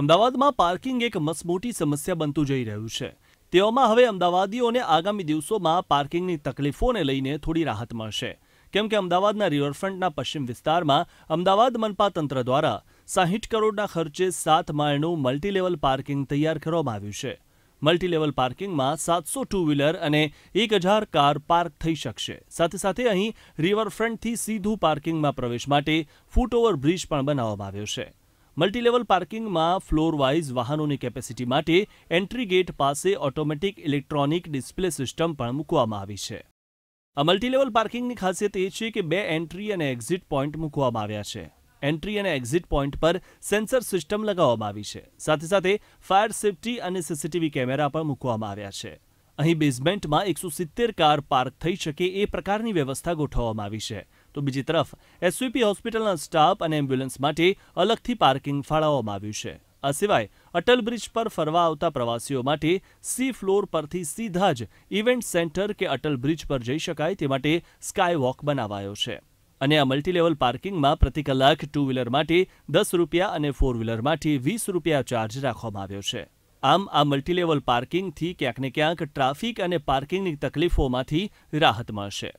અમદાવાદમાં પાર્કિંગ એક મસમોટી સમસ્યા બનતું જઈ રહ્યું છે તેઓમાં હવે અમદાવાદીઓને આગામી દિવસોમાં પાર્કિંગની તકલીફોને લઈને થોડી રાહત મળશે કેમ કે અમદાવાદના રિવરફ્રન્ટના પશ્ચિમ વિસ્તારમાં અમદાવાદ મનપા તંત્ર દ્વારા સાહીઠ કરોડના ખર્ચે સાત માળનું મલ્ટીલેવલ પાર્કિંગ તૈયાર કરવામાં આવ્યું છે મલ્ટીલેવલ પાર્કિંગમાં સાતસો ટુ વ્હીલર અને એક હજાર કાર પાર્ક થઈ શકશે સાથે સાથે અહીં રિવરફ્રન્ટથી સીધું પાર્કિંગમાં પ્રવેશ માટે ફૂટઓવર બ્રિજ પણ બનાવવામાં આવ્યો છે મલ્ટીલેવલ પાર્કિંગમાં ફ્લોર વાઇઝ વાહનોની કેપેસિટી માટે એન્ટ્રી ગેટ પાસે ઓટોમેટિક ઇલેક્ટ્રોનિક ડિસ્પ્લે સિસ્ટમ પણ મૂકવામાં આવી છે આ મલ્ટીલેવલ પાર્કિંગની ખાસિયત એ છે કે બે એન્ટ્રી અને એક્ઝિટ પોઈન્ટ મૂકવામાં આવ્યા છે એન્ટ્રી અને એક્ઝિટ પોઈન્ટ પર સેન્સર સિસ્ટમ લગાવવામાં આવી છે સાથે સાથે ફાયર સેફટી અને સીસીટીવી કેમેરા પણ મૂકવામાં આવ્યા છે અહીં બેઝમેન્ટમાં એકસો સિત્તેર કાર પાર્ક થઈ શકે એ પ્રકારની વ્યવસ્થા ગોઠવવામાં આવી છે તો બીજી તરફ એસવીપી હોસ્પિટલના સ્ટાફ અને એમ્બ્યુલન્સ માટે અલગથી પાર્કિંગ ફાળવવામાં આવ્યું છે આ સિવાય અટલ બ્રિજ પર ફરવા આવતા પ્રવાસીઓ માટે સી ફ્લોર પરથી સીધા જ ઇવેન્ટ સેન્ટર કે અટલ બ્રિજ પર જઈ શકાય તે માટે સ્કાયવોક બનાવાયો છે અને આ મલ્ટીલેવલ પાર્કિંગમાં પ્રતિ કલાક ટુ વ્હીલર માટે દસ રૂપિયા અને ફોર વ્હીલર માટે વીસ રૂપિયા ચાર્જ રાખવામાં આવ્યો છે આમ આ મલ્ટીલેવલ પાર્કિંગથી ક્યાંક ને ક્યાંક ટ્રાફિક અને પાર્કિંગની તકલીફોમાંથી રાહત મળશે